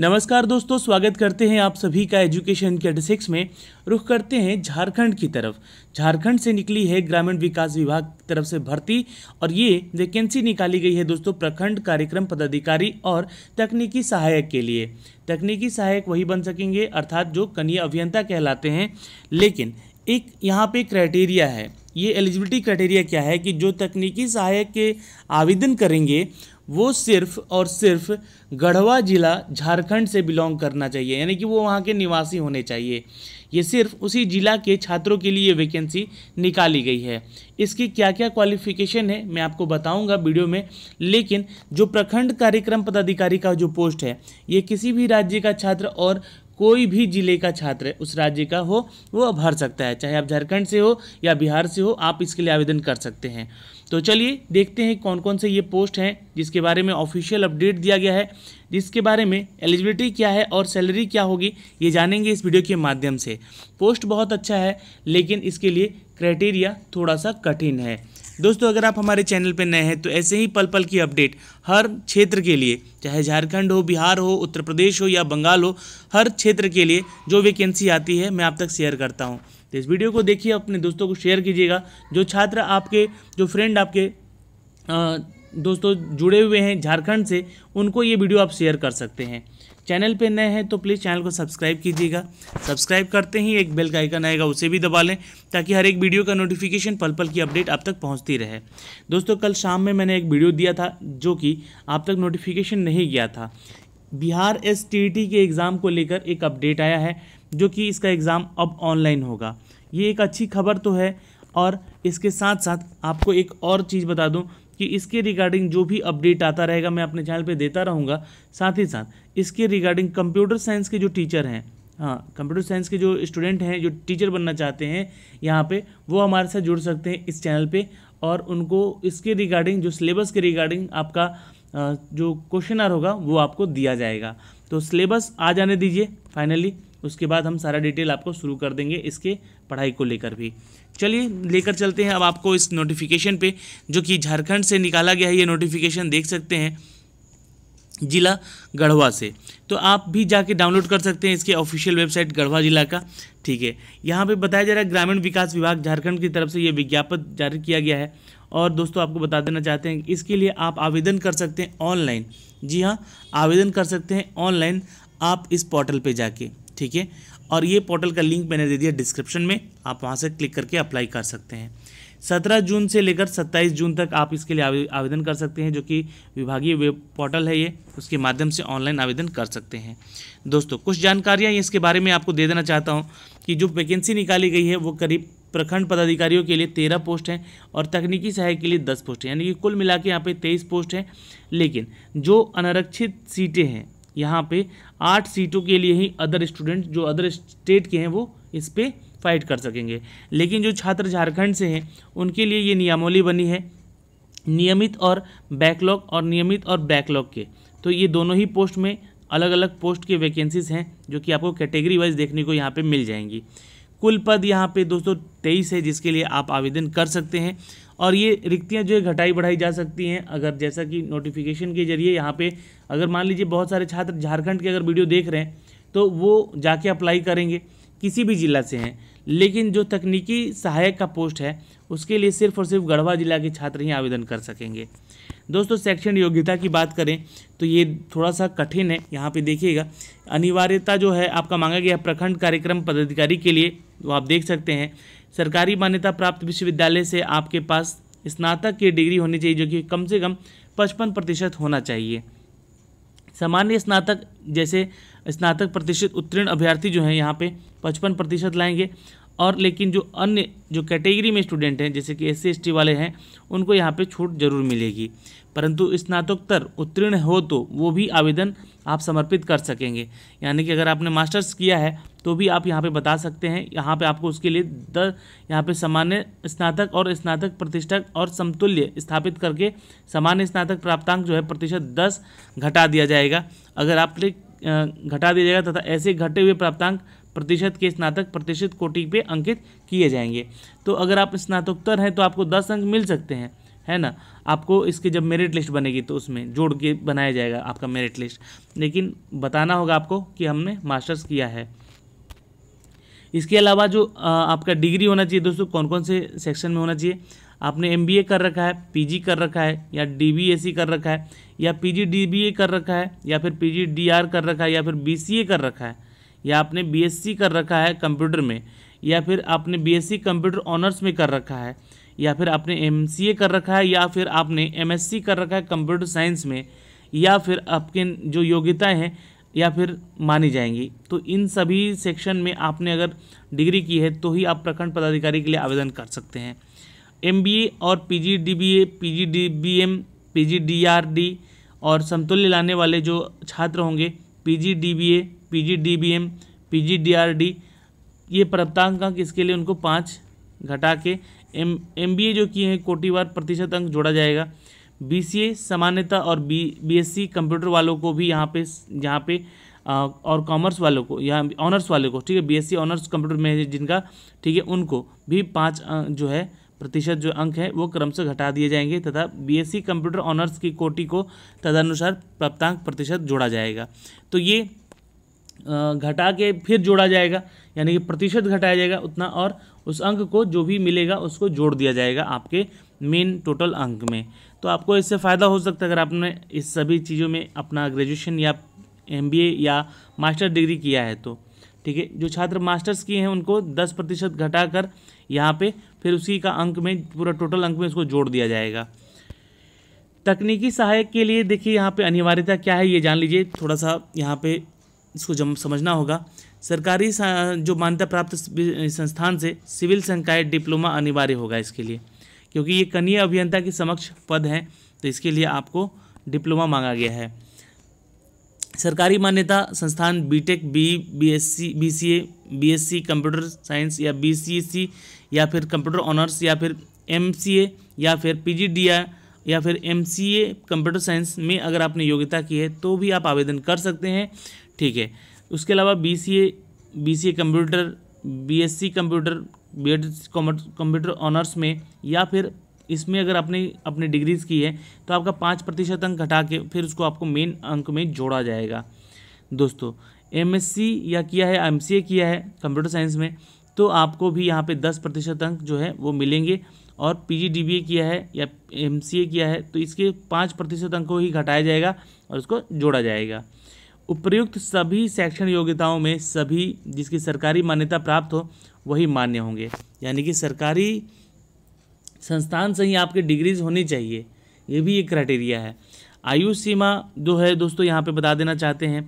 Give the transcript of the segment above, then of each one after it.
नमस्कार दोस्तों स्वागत करते हैं आप सभी का एजुकेशन कैटसिक्स में रुख करते हैं झारखंड की तरफ झारखंड से निकली है ग्रामीण विकास विभाग की तरफ से भर्ती और ये वैकेंसी निकाली गई है दोस्तों प्रखंड कार्यक्रम पदाधिकारी और तकनीकी सहायक के लिए तकनीकी सहायक वही बन सकेंगे अर्थात जो कनीय अभियंता कहलाते हैं लेकिन एक यहाँ पे क्राइटेरिया है ये एलिजिबिलिटी क्राइटेरिया क्या है कि जो तकनीकी सहायक के आवेदन करेंगे वो सिर्फ और सिर्फ गढ़वा ज़िला झारखंड से बिलोंग करना चाहिए यानी कि वो वहाँ के निवासी होने चाहिए ये सिर्फ उसी ज़िला के छात्रों के लिए वैकेंसी निकाली गई है इसकी क्या क्या क्वालिफिकेशन है मैं आपको बताऊंगा वीडियो में लेकिन जो प्रखंड कार्यक्रम पदाधिकारी का जो पोस्ट है ये किसी भी राज्य का छात्र और कोई भी जिले का छात्र उस राज्य का हो वो भर सकता है चाहे आप झारखंड से हो या बिहार से हो आप इसके लिए आवेदन कर सकते हैं तो चलिए देखते हैं कौन कौन से ये पोस्ट हैं जिसके बारे में ऑफिशियल अपडेट दिया गया है जिसके बारे में एलिजिबिलिटी क्या है और सैलरी क्या होगी ये जानेंगे इस वीडियो के माध्यम से पोस्ट बहुत अच्छा है लेकिन इसके लिए क्राइटेरिया थोड़ा सा कठिन है दोस्तों अगर आप हमारे चैनल पर नए हैं तो ऐसे ही पल पल की अपडेट हर क्षेत्र के लिए चाहे झारखंड हो बिहार हो उत्तर प्रदेश हो या बंगाल हो हर क्षेत्र के लिए जो वैकेंसी आती है मैं आप तक शेयर करता हूँ तो इस वीडियो को देखिए अपने दोस्तों को शेयर कीजिएगा जो छात्र आपके जो फ्रेंड आपके दोस्तों जुड़े हुए हैं झारखंड से उनको ये वीडियो आप शेयर कर सकते हैं चैनल पे नए हैं तो प्लीज़ चैनल को सब्सक्राइब कीजिएगा सब्सक्राइब करते ही एक बेल का आइकन आएगा उसे भी दबा लें ताकि हर एक वीडियो का नोटिफिकेशन पल पल की अपडेट आप तक पहुंचती रहे दोस्तों कल शाम में मैंने एक वीडियो दिया था जो कि आप तक नोटिफिकेशन नहीं गया था बिहार एस के एग्ज़ाम को लेकर एक अपडेट आया है जो कि इसका एग्ज़ाम अब ऑनलाइन होगा ये एक अच्छी खबर तो है और इसके साथ साथ आपको एक और चीज़ बता दूँ कि इसके रिगार्डिंग जो भी अपडेट आता रहेगा मैं अपने चैनल पर देता रहूँगा साथ ही साथ इसके रिगार्डिंग कंप्यूटर साइंस के जो टीचर हैं हाँ कंप्यूटर साइंस के जो स्टूडेंट हैं जो टीचर बनना चाहते हैं यहाँ पे वो हमारे साथ जुड़ सकते हैं इस चैनल पे और उनको इसके रिगार्डिंग जो सिलेबस के रिगार्डिंग आपका जो क्वेश्चन आर होगा वो आपको दिया जाएगा तो सिलेबस आ जाने दीजिए फाइनली उसके बाद हम सारा डिटेल आपको शुरू कर देंगे इसके पढ़ाई को लेकर भी चलिए लेकर चलते हैं अब आपको इस नोटिफिकेशन पे जो कि झारखंड से निकाला गया है ये नोटिफिकेशन देख सकते हैं जिला गढ़वा से तो आप भी जाके डाउनलोड कर सकते हैं इसके ऑफिशियल वेबसाइट गढ़वा जिला का ठीक है यहाँ पे बताया जा रहा है ग्रामीण विकास विभाग झारखंड की तरफ से ये विज्ञापन जारी किया गया है और दोस्तों आपको बता देना चाहते हैं इसके लिए आप आवेदन कर सकते हैं ऑनलाइन जी हाँ आवेदन कर सकते हैं ऑनलाइन आप इस पोर्टल पर जाके ठीक है और ये पोर्टल का लिंक मैंने दे दिया डिस्क्रिप्शन में आप वहाँ से क्लिक करके अप्लाई कर सकते हैं सत्रह जून से लेकर सत्ताईस जून तक आप इसके लिए आवेदन कर सकते हैं जो कि विभागीय वेब पोर्टल है ये उसके माध्यम से ऑनलाइन आवेदन कर सकते हैं दोस्तों कुछ जानकारियाँ इसके बारे में आपको दे देना चाहता हूँ कि जो वैकेंसी निकाली गई है वो करीब प्रखंड पदाधिकारियों के लिए तेरह पोस्ट हैं और तकनीकी सहायक के लिए दस पोस्ट हैं यानी कि कुल मिला के यहाँ पे तेईस पोस्ट हैं लेकिन जो अनारक्षित सीटें हैं यहाँ पे आठ सीटों के लिए ही अदर स्टूडेंट जो अदर स्टेट के हैं वो इस पर फाइट कर सकेंगे लेकिन जो छात्र झारखंड से हैं उनके लिए ये नियमावली बनी है नियमित और बैकलॉग और नियमित और बैकलॉग के तो ये दोनों ही पोस्ट में अलग अलग पोस्ट के वैकेंसीज हैं जो कि आपको कैटेगरी वाइज देखने को यहाँ पे मिल जाएंगी कुल पद यहाँ पे दोस्तों तेईस है जिसके लिए आप आवेदन कर सकते हैं और ये रिक्तियाँ जो है घटाई बढ़ाई जा सकती हैं अगर जैसा कि नोटिफिकेशन के जरिए यहाँ पे अगर मान लीजिए बहुत सारे छात्र झारखंड के अगर वीडियो देख रहे हैं तो वो जाके अप्लाई करेंगे किसी भी ज़िला से हैं लेकिन जो तकनीकी सहायक का पोस्ट है उसके लिए सिर्फ और सिर्फ गढ़वा जिला के छात्र ही आवेदन कर सकेंगे दोस्तों सेक्शन योग्यता की बात करें तो ये थोड़ा सा कठिन है यहाँ पे देखिएगा अनिवार्यता जो है आपका मांगा गया प्रखंड कार्यक्रम पदाधिकारी के लिए वो आप देख सकते हैं सरकारी मान्यता प्राप्त विश्वविद्यालय से आपके पास स्नातक की डिग्री होनी चाहिए जो कि कम से कम पचपन प्रतिशत होना चाहिए सामान्य स्नातक जैसे स्नातक प्रतिशत उत्तीर्ण अभ्यर्थी जो हैं यहाँ पे पचपन प्रतिशत लाएंगे और लेकिन जो अन्य जो कैटेगरी में स्टूडेंट हैं जैसे कि एस सी वाले हैं उनको यहाँ पे छूट जरूर मिलेगी परंतु स्नातकोत्तर उत्तीर्ण हो तो वो भी आवेदन आप समर्पित कर सकेंगे यानी कि अगर आपने मास्टर्स किया है तो भी आप यहाँ पे बता सकते हैं यहाँ पे आपको उसके लिए द यहाँ पे सामान्य स्नातक और स्नातक प्रतिष्ठक और समतुल्य स्थापित करके सामान्य स्नातक प्राप्तांक जो है प्रतिशत दस घटा दिया जाएगा अगर आप घटा दिया जाएगा तथा ऐसे घटे हुए प्राप्तांक प्रतिशत के स्नातक प्रतिशत कोटि पे अंकित किए जाएंगे तो अगर आप स्नातकोत्तर हैं तो आपको दस अंक मिल सकते हैं है ना आपको इसकी जब मेरिट लिस्ट बनेगी तो उसमें जोड़ के बनाया जाएगा आपका मेरिट लिस्ट लेकिन बताना होगा आपको कि हमने मास्टर्स किया है इसके अलावा जो आपका डिग्री होना चाहिए दोस्तों कौन कौन से सेक्शन में होना चाहिए आपने एम कर रखा है पी कर रखा है या डी कर रखा है या पी जी कर रखा है या फिर पी जी कर रखा है या फिर बी कर रखा है या आपने बी कर रखा है कंप्यूटर में या फिर आपने बी कंप्यूटर ऑनर्स में कर रखा है या फिर आपने एम कर रखा है या फिर आपने एम कर रखा है कंप्यूटर साइंस में या फिर आपके जो योग्यताएँ हैं या फिर मानी जाएंगी तो इन सभी सेक्शन में आपने अगर डिग्री की है तो ही आप प्रखंड पदाधिकारी के लिए आवेदन कर सकते हैं एम और P G D B A P G D B M P G D R D और समतुल्य लाने वाले जो छात्र होंगे P G D B A P G D B M P G D R D ये प्राप्तांक इसके लिए उनको पाँच घटा के एम एम बी ए जो किए हैं कोटिवार प्रतिशत अंक जोड़ा जाएगा बीसीए सामान्यता और बी सी कंप्यूटर वालों को भी यहाँ पे यहाँ पे आ, और कॉमर्स वालों को या ऑनर्स वाले को ठीक है बीएससी ऑनर्स कंप्यूटर में जिनका ठीक है उनको भी पाँच जो है प्रतिशत जो अंक है वो क्रम से घटा दिए जाएंगे तथा बीएससी कंप्यूटर ऑनर्स की कोटि को तदनुसार प्राप्तांक प्रतिशत जोड़ा जाएगा तो ये घटा के फिर जोड़ा जाएगा यानी कि प्रतिशत घटाया जाएगा उतना और उस अंक को जो भी मिलेगा उसको जोड़ दिया जाएगा आपके मेन टोटल अंक में तो आपको इससे फ़ायदा हो सकता है अगर आपने इस सभी चीज़ों में अपना ग्रेजुएशन या एम या मास्टर डिग्री किया है तो ठीक है जो छात्र मास्टर्स किए हैं उनको दस प्रतिशत घटा कर यहाँ पर फिर उसी का अंक में पूरा टोटल अंक में उसको जोड़ दिया जाएगा तकनीकी सहायक के लिए देखिए यहाँ पे अनिवार्यता क्या है ये जान लीजिए थोड़ा सा यहाँ पे इसको जम समझना होगा सरकारी जो मान्यता प्राप्त संस्थान से सिविल संकाय डिप्लोमा अनिवार्य होगा इसके लिए क्योंकि ये कनीय अभियंता के समक्ष पद हैं तो इसके लिए आपको डिप्लोमा मांगा गया है सरकारी मान्यता संस्थान BTech B BSc BCA BSc computer science या बीसीएससी e या फिर कंप्यूटर ऑनर्स या फिर एमसीए या फिर पीजीडीआर या फिर एमसीए कंप्यूटर साइंस में अगर आपने योग्यता की है तो भी आप आवेदन कर सकते हैं ठीक है उसके अलावा BCA BCA computer BSc computer B Ed computer honours में या फिर इसमें अगर आपने अपनी डिग्रीज़ की है तो आपका पाँच प्रतिशत अंक घटा के फिर उसको आपको मेन अंक में जोड़ा जाएगा दोस्तों एमएससी या किया है एम किया है कंप्यूटर साइंस में तो आपको भी यहाँ पे दस प्रतिशत अंक जो है वो मिलेंगे और पी जी किया है या एम किया है तो इसके पाँच प्रतिशत अंक को ही घटाया जाएगा और उसको जोड़ा जाएगा उपर्युक्त सभी शैक्षणिक योग्यताओं में सभी जिसकी सरकारी मान्यता प्राप्त हो वही मान्य होंगे यानी कि सरकारी संस्थान से ही आपके डिग्रीज होनी चाहिए ये भी एक क्राइटेरिया है आयु सीमा जो है दोस्तों यहाँ पे बता देना चाहते हैं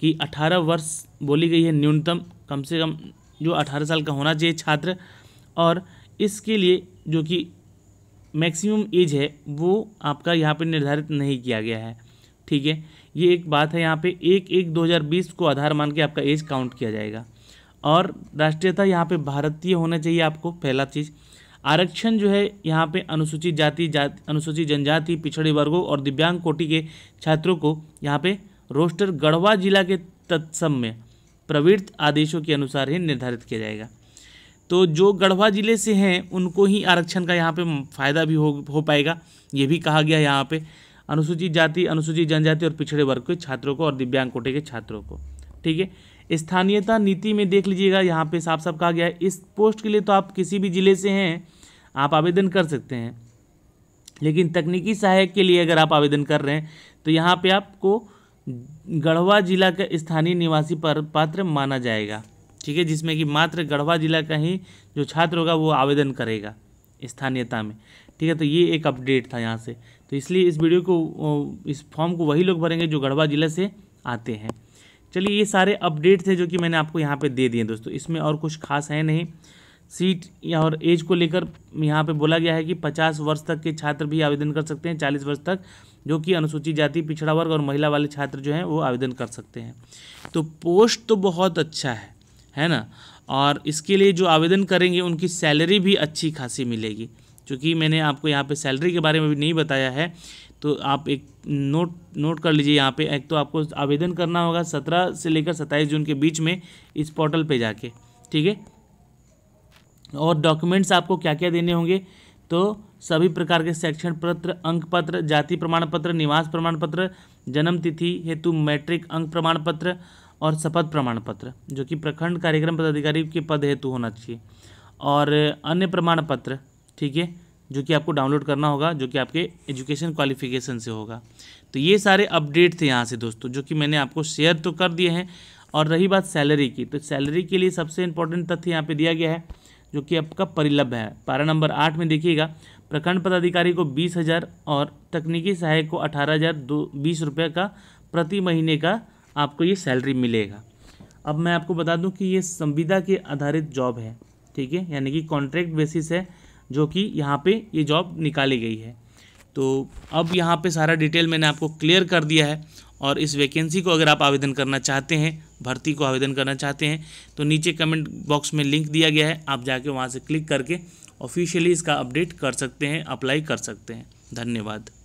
कि 18 वर्ष बोली गई है न्यूनतम कम से कम जो 18 साल का होना चाहिए छात्र और इसके लिए जो कि मैक्सिमम एज है वो आपका यहाँ पे निर्धारित नहीं किया गया है ठीक है ये एक बात है यहाँ पे एक एक 2020 को आधार मान के आपका एज काउंट किया जाएगा और राष्ट्रीयता यहाँ पे भारतीय होना चाहिए आपको पहला चीज़ आरक्षण जो है यहाँ पे अनुसूचित जाति जाति अनुसूचित जनजाति पिछड़े वर्गों और दिव्यांग कोटि के छात्रों को यहाँ पे रोस्टर गढ़वा जिला के तत्सम में प्रवृत्त आदेशों के अनुसार ही निर्धारित किया जाएगा तो जो गढ़वा जिले से हैं उनको ही आरक्षण का यहाँ पर फ़ायदा भी हो हो पाएगा ये भी कहा गया यहाँ पर अनुसूचित जाति अनुसूचित जनजाति और पिछड़े वर्ग के छात्रों को और दिव्यांग कोटे के छात्रों को ठीक है स्थानीयता नीति में देख लीजिएगा यहाँ पे साफ साफ कहा गया है इस पोस्ट के लिए तो आप किसी भी ज़िले से हैं आप आवेदन कर सकते हैं लेकिन तकनीकी सहायक के लिए अगर आप आवेदन कर रहे हैं तो यहाँ पे आपको गढ़वा जिला का स्थानीय निवासी पर पात्र माना जाएगा ठीक है जिसमें कि मात्र गढ़वा जिला का ही जो छात्र होगा वो आवेदन करेगा स्थानीयता में ठीक है तो ये एक अपडेट था यहाँ से तो इसलिए इस वीडियो को इस फॉर्म को वही लोग भरेंगे जो गढ़वा जिले से आते हैं चलिए ये सारे अपडेट थे जो कि मैंने आपको यहाँ पे दे दिए दोस्तों इसमें और कुछ खास है नहीं सीट या और एज को लेकर यहाँ पे बोला गया है कि 50 वर्ष तक के छात्र भी आवेदन कर सकते हैं 40 वर्ष तक जो कि अनुसूचित जाति पिछड़ा वर्ग और महिला वाले छात्र जो हैं वो आवेदन कर सकते हैं तो पोस्ट तो बहुत अच्छा है है ना और इसके लिए जो आवेदन करेंगे उनकी सैलरी भी अच्छी खासी मिलेगी चूँकि मैंने आपको यहाँ पे सैलरी के बारे में भी नहीं बताया है तो आप एक नोट नोट कर लीजिए यहाँ पे एक तो आपको आवेदन करना होगा सत्रह से लेकर सत्ताईस जून के बीच में इस पोर्टल पे जाके ठीक है और डॉक्यूमेंट्स आपको क्या क्या देने होंगे तो सभी प्रकार के शैक्षण पत्र अंक पत्र जाति प्रमाण पत्र निवास प्रमाण पत्र जन्म तिथि हेतु मैट्रिक अंक प्रमाण पत्र और शपथ प्रमाण पत्र जो कि प्रखंड कार्यक्रम पदाधिकारी के पद हेतु होना चाहिए और अन्य प्रमाण पत्र ठीक है जो कि आपको डाउनलोड करना होगा जो कि आपके एजुकेशन क्वालिफिकेशन से होगा तो ये सारे अपडेट थे यहाँ से दोस्तों जो कि मैंने आपको शेयर तो कर दिए हैं और रही बात सैलरी की तो सैलरी के लिए सबसे इंपॉर्टेंट तथ्य यहाँ पे दिया गया है जो कि आपका परिलभ है पारा नंबर आठ में देखिएगा प्रखंड पदाधिकारी को बीस हज़ार और तकनीकी सहायक को अठारह हज़ार दो बीस रुपये का प्रति महीने का आपको ये सैलरी मिलेगा अब मैं आपको बता दूँ कि ये संविदा के आधारित जॉब है ठीक है यानी कि कॉन्ट्रैक्ट बेसिस है जो कि यहाँ पे ये जॉब निकाली गई है तो अब यहाँ पे सारा डिटेल मैंने आपको क्लियर कर दिया है और इस वैकेंसी को अगर आप आवेदन करना चाहते हैं भर्ती को आवेदन करना चाहते हैं तो नीचे कमेंट बॉक्स में लिंक दिया गया है आप जाके वहाँ से क्लिक करके ऑफिशियली इसका अपडेट कर सकते हैं अप्लाई कर सकते हैं धन्यवाद